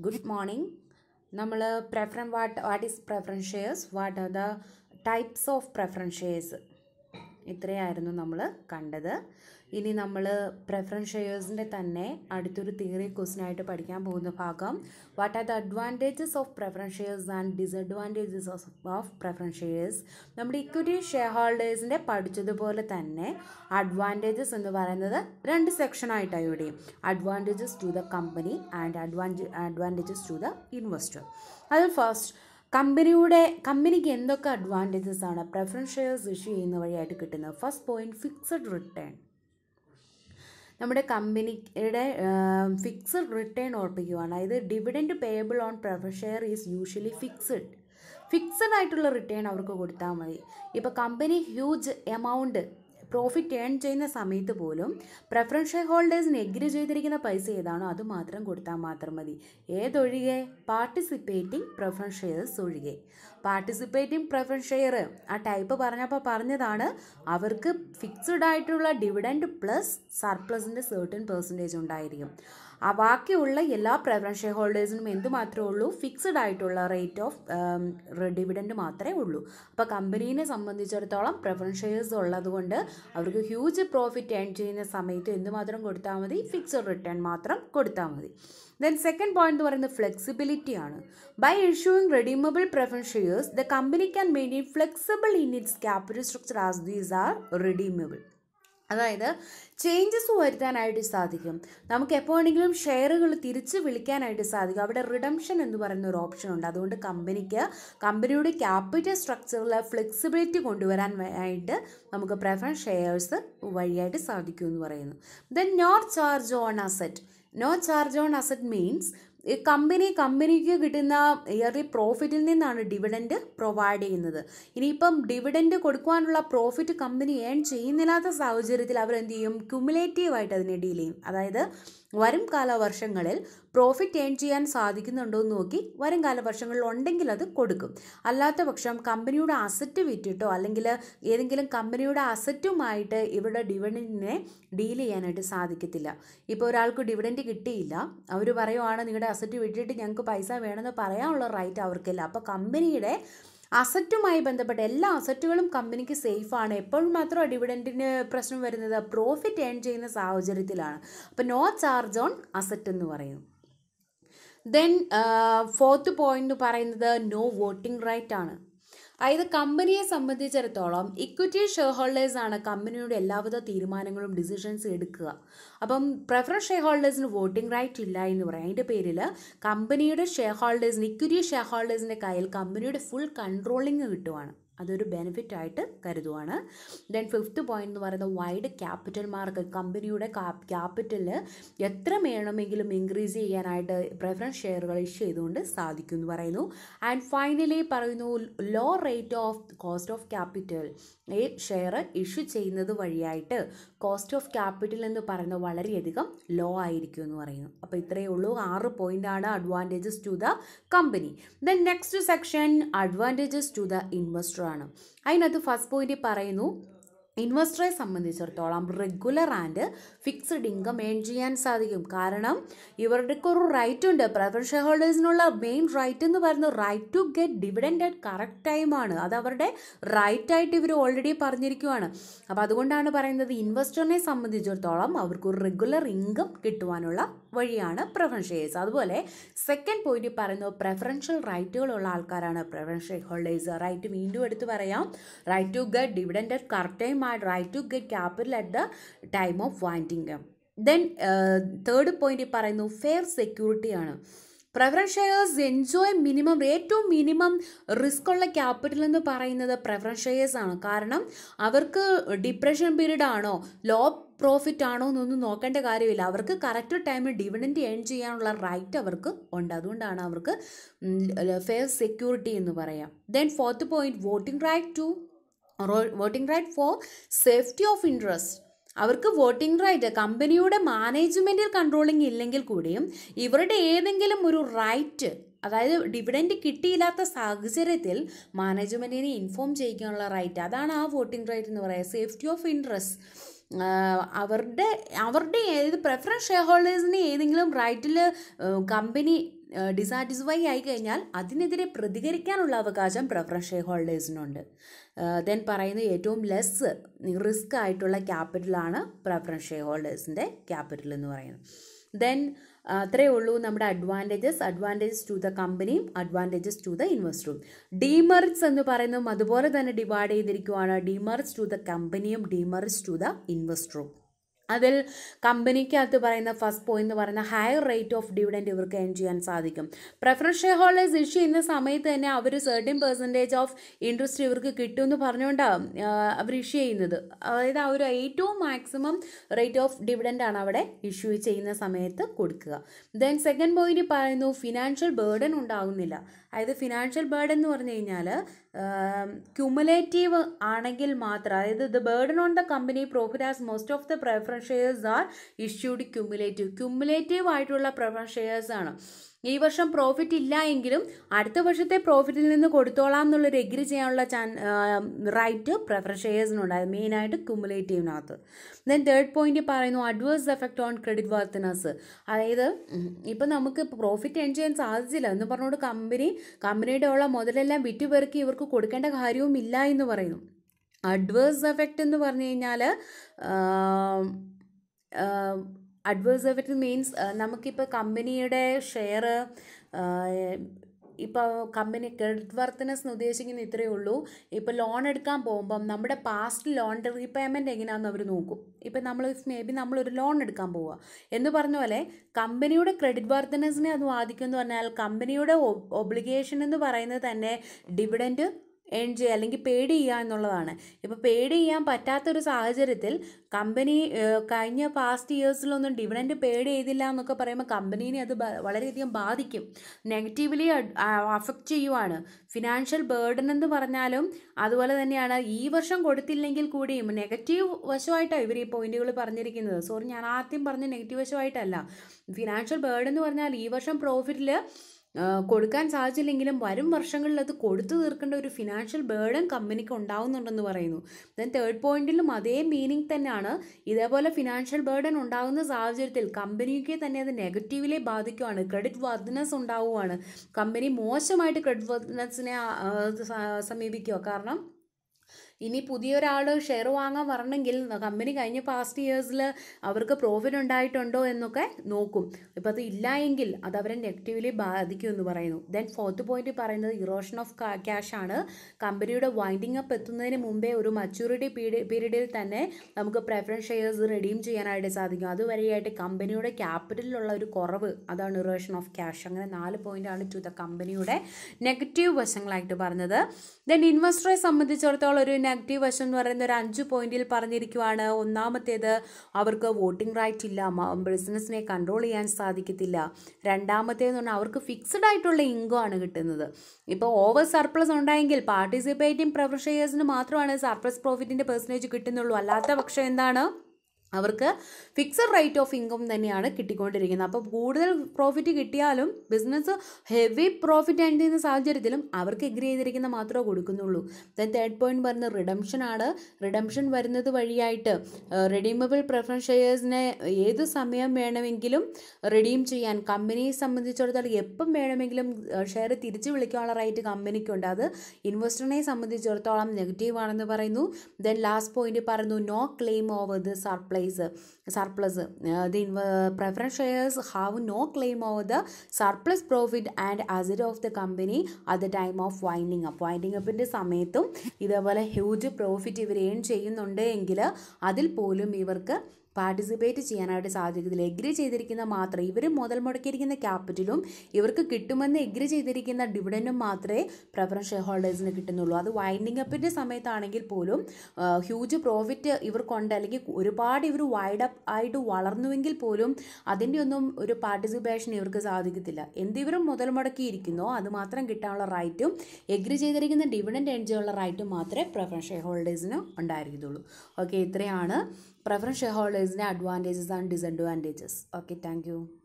good morning namala preference what what is preferences? what are the types of preferences? ഇത്രയായിരുന്നു നമ്മൾ കണ്ടത് ഇനി നമ്മൾ preference ഷെയർസിൻ്റെ തന്നെ അടുത്തൊരു തിയറി ക്വസ്റ്റിനായിട്ട് പഠിക്കാൻ പോകുന്ന ഭാഗം what are the advantages of preference shares and disadvantages of preference shares നമ്മുടെ ഇക്വിറ്റി ഷെയർ ഹോൾഡേഴ്സിൻ്റെ പഠിച്ചതുപോലെ തന്നെ അഡ്വാൻറ്റേജസ് എന്ന് പറയുന്നത് രണ്ട് സെക്ഷനായിട്ടാണ് ഇവിടെ advantages to the company and advantages to the investor അതിൽ ഫസ്റ്റ് കമ്പനിയുടെ കമ്പനിക്ക് എന്തൊക്കെ അഡ്വാൻറ്റേജസ് ആണ് പ്രെഫറൻസ് ഷെയർസ് ഇഷ്യൂ ചെയ്യുന്ന വഴിയായിട്ട് കിട്ടുന്നത് ഫസ്റ്റ് പോയിന്റ് ഫിക്സഡ് റിട്ടേൺ നമ്മുടെ കമ്പനിയുടെ ഫിക്സഡ് റിട്ടേൺ ഉറപ്പിക്കുവാണ് അതായത് dividend payable on prefer share is usually fixed fixed ആയിട്ടുള്ള റിട്ടേൺ അവർക്ക് കൊടുത്താൽ മതി ഇപ്പോൾ company huge amount profit earn ചെയ്യുന്ന സമയത്ത് പോലും പ്രഫറൻസ് ഷെയർ ഹോൾഡേഴ്സിന് എഗ്രി ചെയ്തിരിക്കുന്ന പൈസ ഏതാണോ അത് മാത്രം കൊടുത്താൽ മാത്രം മതി ഏതൊഴികെ പാർട്ടിസിപ്പേറ്റിംഗ് പ്രഫറൻസ് ഷെയർസ് ഒഴികെ പാർട്ടിസിപ്പേറ്റിംഗ് പ്രഫറൻസ് ഷെയർ ആ ടൈപ്പ് പറഞ്ഞപ്പോൾ പറഞ്ഞതാണ് അവർക്ക് ഫിക്സഡ് ആയിട്ടുള്ള ഡിവിഡൻഡ് പ്ലസ് സർപ്ലസിൻ്റെ സെർട്ടൺ പെർസെൻറ്റേജ് ഉണ്ടായിരിക്കും ആ ബാക്കിയുള്ള എല്ലാ പ്രഫറൻസ് ഷെയർ ഹോൾഡേഴ്സിനും എന്തുമാത്രമേ ഉള്ളൂ ഫിക്സഡ് ആയിട്ടുള്ള റേറ്റ് ഓഫ് ഡിവിഡൻഡ് മാത്രമേ ഉള്ളൂ അപ്പോൾ കമ്പനീനെ സംബന്ധിച്ചിടത്തോളം പ്രഫറൻസ് ഷെയർസ് ഉള്ളതുകൊണ്ട് അവർക്ക് ഹ്യൂജ് പ്രോഫിറ്റ് ഏൺ ചെയ്യുന്ന സമയത്ത് എന്തുമാത്രം കൊടുത്താൽ മതി ഫിക്സഡ് റിട്ടേൺ മാത്രം കൊടുത്താൽ മതി ദെൻ സെക്കൻഡ് പോയിന്റ് എന്ന് പറയുന്നത് ഫ്ലെക്സിബിലിറ്റി ആണ് by issuing redeemable preference shares the company can maintain flexible in its capital structure as these are redeemable അതായത് ചേഞ്ചസ് വരുത്താനായിട്ട് സാധിക്കും നമുക്ക് എപ്പോൾ വേണമെങ്കിലും ഷെയറുകൾ തിരിച്ച് വിളിക്കാനായിട്ട് സാധിക്കും അവിടെ റിഡംഷൻ എന്ന് പറയുന്ന ഒരു ഓപ്ഷൻ ഉണ്ട് അതുകൊണ്ട് കമ്പനിക്ക് കമ്പനിയുടെ ക്യാപിറ്റൽ സ്ട്രക്ചറിൽ ഫ്ലെക്സിബിലിറ്റി കൊണ്ടുവരാൻ ആയിട്ട് നമുക്ക് പ്രെഫറൻസ് ഷെയർസ് വഴിയായിട്ട് സാധിക്കും എന്ന് പറയുന്നു then not charge on asset no charge on asset means company കമ്പനിക്ക് കിട്ടുന്ന ഇയർലി പ്രോഫിറ്റിൽ നിന്നാണ് ഡിവിഡൻറ്റ് പ്രൊവൈഡ് ചെയ്യുന്നത് ഇനിയിപ്പം ഡിവിഡൻറ്റ് കൊടുക്കുവാനുള്ള പ്രോഫിറ്റ് കമ്പനി ഏൺ ചെയ്യുന്നില്ലാത്ത സാഹചര്യത്തിൽ അവർ എന്ത് ചെയ്യും ക്യുമുലേറ്റീവായിട്ട് അതിനെ ഡീൽ ചെയ്യും അതായത് വരും കാല വർഷങ്ങളിൽ പ്രോഫിറ്റ് ഏൺ ചെയ്യാൻ സാധിക്കുന്നുണ്ടോ എന്ന് നോക്കി വരും കാല വർഷങ്ങളിൽ ഉണ്ടെങ്കിൽ അത് കൊടുക്കും അല്ലാത്ത പക്ഷം കമ്പനിയുടെ അസറ്റ് വിറ്റിട്ടോ അല്ലെങ്കിൽ ഏതെങ്കിലും കമ്പനിയുടെ അസറ്റുമായിട്ട് ഇവിടെ ഡിവിഡൻറ്റിനെ ഡീൽ ചെയ്യാനായിട്ട് സാധിക്കത്തില്ല ഇപ്പോൾ ഒരാൾക്ക് ഡിവിഡൻറ്റ് കിട്ടിയില്ല അവർ പറയുവാണ് നിങ്ങളുടെ അസറ്റ് വിട്ടിട്ട് ഞങ്ങൾക്ക് പൈസ വേണമെന്ന് പറയാനുള്ള റൈറ്റ് അവർക്കില്ല അപ്പോൾ കമ്പനിയുടെ അസറ്റുമായി ബന്ധപ്പെട്ട എല്ലാ അസറ്റുകളും കമ്പനിക്ക് സേഫാണ് എപ്പോഴും മാത്രം ഡിവിഡൻറ്റിന് പ്രശ്നം വരുന്നത് പ്രോഫിറ്റ് ഏൺ ചെയ്യുന്ന സാഹചര്യത്തിലാണ് അപ്പോൾ നോ ചാർജ് ഓൺ അസറ്റ് എന്ന് പറയും ദെൻ ഫോർത്ത് പോയിന്റ് പറയുന്നത് നോ വോട്ടിംഗ് റൈറ്റ് ആണ് അതായത് കമ്പനിയെ സംബന്ധിച്ചിടത്തോളം ഇക്വിറ്റി ഷെയർ ഹോൾഡേഴ്സാണ് കമ്പനിയുടെ എല്ലാവിധ തീരുമാനങ്ങളും ഡിസിഷൻസ് എടുക്കുക അപ്പം പ്രഫറൻസ് ഷെയർ ഹോൾഡേഴ്സിന് വോട്ടിംഗ് റൈറ്റ് ഇല്ല എന്ന് പറയാം അതിൻ്റെ പേരിൽ കമ്പനിയുടെ ഷെയർ ഹോൾഡേഴ്സിന് ഇക്വിറ്റി ഷെയർ ഹോൾഡേഴ്സിൻ്റെ കയ്യിൽ കമ്പനിയുടെ ഫുൾ കൺട്രോളിങ് കിട്ടുവാണ് അതൊരു ബെനിഫിറ്റ് ആയിട്ട് കരുതുവാണ് ദെൻ ഫിഫ്ത്ത് പോയിന്റ് എന്ന് പറയുന്നത് വൈഡ് ക്യാപിറ്റൽ മാർക്കറ്റ് കമ്പനിയുടെ ക്യാപിറ്റലിൽ എത്ര വേണമെങ്കിലും ഇൻക്രീസ് ചെയ്യാനായിട്ട് പ്രിഫറൻസ് ഷെയറുകൾ ഇഷ്യൂ ചെയ്തുകൊണ്ട് സാധിക്കും എന്ന് പറയുന്നു ആൻഡ് ഫൈനലി പറയുന്നു low rate of cost of capital ഈ ഷെയർ ഇഷ്യൂ ചെയ്യുന്നത് വഴിയായിട്ട് കോസ്റ്റ് ഓഫ് ക്യാപിറ്റൽ എന്ന് പറയുന്നത് വളരെയധികം ലോ ആയിരിക്കും എന്ന് പറയുന്നു അപ്പോൾ ഇത്രയേ ഉള്ളൂ ആറ് ആണ് advantages to the company then next section advantages to the investor ചാപ്റ്ററാണ് അതിനകത്ത് ഫസ്റ്റ് പോയിന്റ് പറയുന്നു ഇൻവെസ്റ്ററെ സംബന്ധിച്ചിടത്തോളം regular and fixed income earn ചെയ്യാൻ സാധിക്കും കാരണം ഇവരുടെയൊക്കെ ഒരു റൈറ്റ് ഉണ്ട് പ്രൈവറ്റ് ഷെയർ ഹോൾഡേഴ്സിനുള്ള മെയിൻ റൈറ്റ് എന്ന് പറയുന്നത് right to get dividend at correct ടൈമാണ് അത് അവരുടെ റൈറ്റ് ആയിട്ട് ഇവർ ഓൾറെഡി പറഞ്ഞിരിക്കുവാണ് അപ്പോൾ അതുകൊണ്ടാണ് പറയുന്നത് ഇൻവെസ്റ്ററിനെ സംബന്ധിച്ചിടത്തോളം അവർക്ക് ഒരു റെഗുലർ ഇൻകം കിട്ടുവാനുള്ള വഴിയാണ് പ്രിഫറൻഷിയേഴ്സ് അതുപോലെ സെക്കൻഡ് പോയിന്റ് പറയുന്നത് പ്രെഫറൻഷ്യൽ റൈറ്റുകളുള്ള ആൾക്കാരാണ് പ്രിഫറൻഷ്യൽ ഹോൾഡേഴ്സ് റൈറ്റ് വീണ്ടും എടുത്ത് പറയാം right to get dividend at correct time and right to get capital at the time of winding then third point പറയുന്നു ഫെയർ സെക്യൂരിറ്റിയാണ് പ്രഫറൻസ് ഷെയർസ് എൻജോയ് മിനിമം ഏറ്റവും മിനിമം റിസ്ക് ഉള്ള capital എന്ന് പറയുന്നത് preference shares ആണ് കാരണം അവർക്ക് ഡിപ്രഷൻ പീരീഡ് ആണോ ലോ പ്രോഫിറ്റ് ആണോ എന്നൊന്നും നോക്കേണ്ട കാര്യമില്ല അവർക്ക് കറക്റ്റ് ടൈമിൽ ഡിവിഡൻറ്റ് ഏൺ ചെയ്യാനുള്ള റൈറ്റ് അവർക്ക് ഉണ്ട് അതുകൊണ്ടാണ് അവർക്ക് ഫെയർ സെക്യൂരിറ്റി എന്ന് പറയാം then fourth point voting right to voting right for safety of interest അവർക്ക് വോട്ടിംഗ് റൈറ്റ് കമ്പനിയുടെ മാനേജ്മെൻറ്റിൽ കൺട്രോളിംഗ് ഇല്ലെങ്കിൽ കൂടിയും ഇവരുടെ ഏതെങ്കിലും ഒരു റൈറ്റ് അതായത് ഡിവിഡൻറ്റ് കിട്ടിയില്ലാത്ത സാഹചര്യത്തിൽ മാനേജ്മെൻറ്റിനെ ഇൻഫോം ചെയ്യിക്കാനുള്ള റൈറ്റ് അതാണ് ആ വോട്ടിംഗ് റൈറ്റ് എന്ന് പറയുക സേഫ്റ്റി ഓഫ് ഇൻട്രസ്റ്റ് അവരുടെ അവരുടെ ഏത് പ്രിഫറൻസ് ഷെയർ ഹോൾഡേഴ്സിന് ഏതെങ്കിലും റൈറ്റിൽ കമ്പനി ഡിസാറ്റിസ്ഫൈ ആയി കഴിഞ്ഞാൽ അതിനെതിരെ പ്രതികരിക്കാനുള്ള അവകാശം പ്രിഫറൻസ് ഷെയർ ഹോൾഡേഴ്സിനുണ്ട് ദെൻ പറയുന്ന ഏറ്റവും ലെസ് റിസ്ക് ആയിട്ടുള്ള ക്യാപിറ്റലാണ് പ്രിഫറൻസ് ഷെയർ ഹോൾഡേഴ്സിൻ്റെ ക്യാപിറ്റൽ എന്ന് പറയുന്നത് ദെൻ അത്രേ ഉള്ളൂ നമ്മുടെ അഡ്വാൻറ്റേജസ് അഡ്വാൻറ്റേജസ് ടു ദ കമ്പനിയും അഡ്വാൻറ്റേജസ് ടു ദ ഇൻവെസ്റ്ററും ഡിമറിറ്റ്സ് എന്ന് പറയുന്നതും അതുപോലെ തന്നെ ഡിവൈഡ് ചെയ്തിരിക്കുവാണ് ഡിമറിറ്റ്സ് ടു ദ കമ്പനിയും ഡിമറിറ്റ്സ് ടു ദ ഇൻവെസ്റ്ററും അതിൽ കമ്പനിക്കകത്ത് പറയുന്ന ഫസ്റ്റ് പോയിന്റ് എന്ന് പറയുന്ന ഹയർ റേറ്റ് ഓഫ് ഡിവിഡൻഡ് ഇവർക്ക് എൻ ചെയ്യാൻ സാധിക്കും പ്രിഫറൻസ് ഷെയർ ഹോൾഡേഴ്സ് ഇഷ്യൂ ചെയ്യുന്ന സമയത്ത് തന്നെ അവർ സെർട്ടിൻ പെർസെൻറ്റേജ് ഓഫ് ഇൻട്രസ്റ്റ് ഇവർക്ക് കിട്ടുമെന്ന് പറഞ്ഞുകൊണ്ടാണ് അവർ ഇഷ്യൂ ചെയ്യുന്നത് അതായത് ആ ഒരു ഏറ്റവും മാക്സിമം റേറ്റ് ഓഫ് ഡിവിഡൻഡ് ആണ് അവിടെ ഇഷ്യൂ ചെയ്യുന്ന സമയത്ത് കൊടുക്കുക ദെൻ സെക്കൻഡ് പോയിന്റ് പറയുന്നു ഫിനാൻഷ്യൽ ബേർഡൻ ഉണ്ടാകുന്നില്ല അതായത് ഫിനാൻഷ്യൽ ബേർഡൻ എന്ന് പറഞ്ഞു കഴിഞ്ഞാൽ ക്യുമുലേറ്റീവ് ആണെങ്കിൽ മാത്രം അതായത് the burden on the company profit as most of the preference prefer shares are issued cumulative cumulative ആയിട്ടുള്ള പ്രഫറൻസ് ഷെയർസ് ആണ് ഈ വർഷം പ്രോഫിറ്റ് ഇല്ല എങ്കിലും അടുത്ത വർഷത്തെ പ്രോഫിറ്റിൽ നിന്ന് കൊടുത്തോളാം എന്നുള്ളൊരു എഗ്രി ചെയ്യാനുള്ള ചാൻ റൈറ്റ് പ്രിഫർ ഷെയർസിനുണ്ടായത് മെയിനായിട്ട് ക്യുമുലേറ്റീവിനകത്ത് ദെൻ തേർഡ് പോയിന്റ് പറയുന്നു adverse effect on credit worthiness അതായത് ഇപ്പം നമുക്ക് പ്രോഫിറ്റ് എൻ ചെയ്യാൻ സാധിച്ചില്ല എന്ന് പറഞ്ഞുകൊണ്ട് കമ്പനി കമ്പനിയുടെ ഉള്ള മുതലെല്ലാം വിറ്റുപെറുക്കി ഇവർക്ക് കൊടുക്കേണ്ട കാര്യവും ഇല്ല എന്ന് പറയുന്നു അഡ്വേഴ്സ് എഫക്റ്റ് എന്ന് പറഞ്ഞു കഴിഞ്ഞാൽ അഡ്വേഴ്സ് എഫക്റ്റ് മീൻസ് നമുക്കിപ്പോൾ കമ്പനിയുടെ ഷെയർ ഇപ്പോൾ കമ്പനി ക്രെഡിറ്റ് വർത്തനസ് എന്ന് ഉദ്ദേശിക്കുന്ന ഇത്രയേ ഉള്ളൂ ഇപ്പോൾ ലോൺ എടുക്കാൻ പോകുമ്പം നമ്മുടെ പാസ്റ്റ് ലോൺ റീപേയ്മെൻ്റ് എങ്ങനെയാണെന്ന് അവർ നോക്കും ഇപ്പം നമ്മൾ മേ ബി നമ്മളൊരു ലോൺ എടുക്കാൻ പോവുക എന്ന് പറഞ്ഞ പോലെ കമ്പനിയുടെ ക്രെഡിറ്റ് വർത്തനസിനെ അത് ബാധിക്കുമെന്ന് എന്ന് പറഞ്ഞാൽ കമ്പനിയുടെ ഒബ്ലിഗേഷൻ എന്ന് പറയുന്നത് തന്നെ ഡിവിഡൻറ്റ് ഏൺ ചെയ്യുക അല്ലെങ്കിൽ പേഡ് ചെയ്യുക എന്നുള്ളതാണ് ഇപ്പോൾ പേഡ് ചെയ്യാൻ പറ്റാത്തൊരു സാഹചര്യത്തിൽ കമ്പനി കഴിഞ്ഞ പാസ്റ്റ് ഇയേഴ്സിലൊന്നും ഡിവിഡൻറ്റ് പേഡ് ചെയ്തില്ല എന്നൊക്കെ പറയുമ്പോൾ കമ്പനീനെ അത് വളരെയധികം ബാധിക്കും നെഗറ്റീവ്ലി അഫക്റ്റ് ചെയ്യുവാണ് ഫിനാൻഷ്യൽ ബേർഡൻ എന്ന് പറഞ്ഞാലും അതുപോലെ തന്നെയാണ് ഈ വർഷം കൊടുത്തില്ലെങ്കിൽ കൂടിയും നെഗറ്റീവ് വശമായിട്ടാണ് ഇവർ ഈ പോയിന്റുകൾ പറഞ്ഞിരിക്കുന്നത് സോറി ഞാൻ ആദ്യം പറഞ്ഞ നെഗറ്റീവ് വശമായിട്ടല്ല ഫിനാൻഷ്യൽ ബേർഡ് എന്ന് പറഞ്ഞാൽ ഈ വർഷം പ്രോഫിറ്റിൽ കൊടുക്കാൻ സാധിച്ചില്ലെങ്കിലും വരും വർഷങ്ങളിൽ അത് കൊടുത്തു തീർക്കേണ്ട ഒരു ഫിനാൻഷ്യൽ ബേർഡൻ കമ്പനിക്ക് ഉണ്ടാവുന്നുണ്ടെന്ന് പറയുന്നു ദെൻ തേർഡ് പോയിന്റിലും അതേ മീനിങ് തന്നെയാണ് ഇതേപോലെ ഫിനാൻഷ്യൽ ബേർഡൻ ഉണ്ടാകുന്ന സാഹചര്യത്തിൽ കമ്പനിക്ക് തന്നെ അത് നെഗറ്റീവിലെ ബാധിക്കുവാണ് ക്രെഡിറ്റ് വർദ്ധനസ് ഉണ്ടാവുകയാണ് കമ്പനി മോശമായിട്ട് ക്രെഡിറ്റ് വർദ്ധനസിനെ സമീപിക്കുക കാരണം ഇനി പുതിയൊരാൾ ഷെയർ വാങ്ങാൻ വരണമെങ്കിൽ കമ്പനി കഴിഞ്ഞ പാസ്റ്റ് ഇയേഴ്സിൽ അവർക്ക് പ്രോഫിറ്റ് ഉണ്ടായിട്ടുണ്ടോ എന്നൊക്കെ നോക്കും ഇപ്പോൾ അത് ഇല്ല എങ്കിൽ അത് അവരെ നെഗറ്റീവ്ലി ബാധിക്കും എന്ന് പറയുന്നു ദെൻ ഫോർത്ത് പോയിന്റ് പറയുന്നത് ഇറോഷൻ ഓഫ് ക്യാഷ് ആണ് കമ്പനിയുടെ വൈൻഡിങ് അപ്പ് എത്തുന്നതിന് മുമ്പേ ഒരു മച്ചൂരിറ്റി പീരീഡിൽ തന്നെ നമുക്ക് പ്രിഫറൻസ് ഷെയർസ് റെഡീം ചെയ്യാനായിട്ട് സാധിക്കും അതുവരെയായിട്ട് കമ്പനിയുടെ ക്യാപിറ്റലിലുള്ള ഒരു കുറവ് അതാണ് ഇറോഷൻ ഓഫ് ക്യാഷ് അങ്ങനെ നാല് പോയിന്റാണ് ടു ദ കമ്പനിയുടെ നെഗറ്റീവ് വശങ്ങളായിട്ട് പറഞ്ഞത് ദെൻ ഇൻവെസ്റ്ററെ സംബന്ധിച്ചിടത്തോളം ഒരു നെഗറ്റീവ് വശം എന്ന് പറയുന്ന ഒരു അഞ്ച് പോയിന്റിൽ പറഞ്ഞിരിക്കുവാണ് ഒന്നാമത്തേത് അവർക്ക് വോട്ടിംഗ് റൈറ്റ് ഇല്ല ബിസിനസ്സിനെ കൺട്രോൾ ചെയ്യാൻ സാധിക്കത്തില്ല രണ്ടാമത്തേന്ന് പറഞ്ഞാൽ അവർക്ക് ഫിക്സഡ് ആയിട്ടുള്ള ഇൻകം ആണ് കിട്ടുന്നത് ഇപ്പോൾ ഓവർ സർപ്ലസ് ഉണ്ടായെങ്കിൽ പാർട്ടിസിപ്പേറ്റിംഗ് പ്രൊഫഷയേഴ്സിന് മാത്രമാണ് സർപ്ലസ് പ്രോഫിറ്റിൻ്റെ പെർസെൻറ്റേജ് കിട്ടുന്നുള്ളൂ അല്ലാത്ത പക്ഷേ എന്താണ് അവർക്ക് ഫിക്സഡ് റേറ്റ് ഓഫ് ഇൻകം തന്നെയാണ് കിട്ടിക്കൊണ്ടിരിക്കുന്നത് അപ്പോൾ കൂടുതൽ പ്രോഫിറ്റ് കിട്ടിയാലും ബിസിനസ് ഹെവി പ്രോഫിറ്റ് ഏൺ ചെയ്യുന്ന സാഹചര്യത്തിലും അവർക്ക് എഗ്രി ചെയ്തിരിക്കുന്ന മാത്രമേ കൊടുക്കുന്നുള്ളൂ ദെൻ തേർഡ് പോയിന്റ് പറയുന്നത് റിഡംഷൻ ആണ് റിഡംഷൻ വരുന്നത് വഴിയായിട്ട് റിഡീമബിൾ പ്രിഫറൻസ് ഷെയർസിനെ ഏത് സമയം വേണമെങ്കിലും റിഡീം ചെയ്യാൻ കമ്പനിയെ സംബന്ധിച്ചിടത്തോളം എപ്പം വേണമെങ്കിലും ഷെയർ തിരിച്ചു വിളിക്കാനുള്ള റൈറ്റ് കമ്പനിക്കുണ്ട് അത് ഇൻവെസ്റ്ററിനെ സംബന്ധിച്ചിടത്തോളം നെഗറ്റീവ് ആണെന്ന് പറയുന്നു ദെൻ ലാസ്റ്റ് പോയിന്റ് പറയുന്നു no claim over the surplus surprise surplus the ഇൻവ preference shares have no claim over the surplus profit and assets of the company at the time of winding up winding അപ്പിൻ്റെ സമയത്തും ഇതേപോലെ huge profit ഇവർ earn ചെയ്യുന്നുണ്ട് എങ്കിൽ അതിൽ പോലും ഇവർക്ക് പാർട്ടിസിപ്പേറ്റ് ചെയ്യാനായിട്ട് സാധിക്കത്തിൽ എഗ്രി ചെയ്തിരിക്കുന്ന മാത്രം ഇവർ മുതൽ മുടക്കിയിരിക്കുന്ന ക്യാപിറ്റലും ഇവർക്ക് കിട്ടുമെന്ന് എഗ്രി ചെയ്തിരിക്കുന്ന ഡിവിഡൻഡും മാത്രമേ പ്രഫറൻസ് ഷെയർ ഹോൾഡേഴ്സിന് കിട്ടുന്നുള്ളൂ അത് വൈൻഡിങ് അപ്പിൻ്റെ സമയത്താണെങ്കിൽ പോലും ഹ്യൂജ് പ്രോഫിറ്റ് ഇവർക്കുണ്ട് അല്ലെങ്കിൽ ഒരുപാട് ഇവർ വൈഡ് അപ്പ് ആയിട്ട് വളർന്നുവെങ്കിൽ പോലും അതിൻ്റെ ഒന്നും ഒരു പാർട്ടിസിപ്പേഷൻ ഇവർക്ക് സാധിക്കത്തില്ല എന്തിവരും മുതൽ മുടക്കിയിരിക്കുന്നോ അത് മാത്രം കിട്ടാനുള്ള റൈറ്റും എഗ്രി ചെയ്തിരിക്കുന്ന ഡിവിഡൻഡ് എൻജോയുള്ള റൈറ്റും മാത്രമേ പ്രഫറൻസ് ഷെയർ ഹോൾഡേഴ്സിന് ഉണ്ടായിരിക്കത്തുള്ളൂ ഓക്കെ ഇത്രയാണ് preference holders, is advantages and disadvantages okay thank you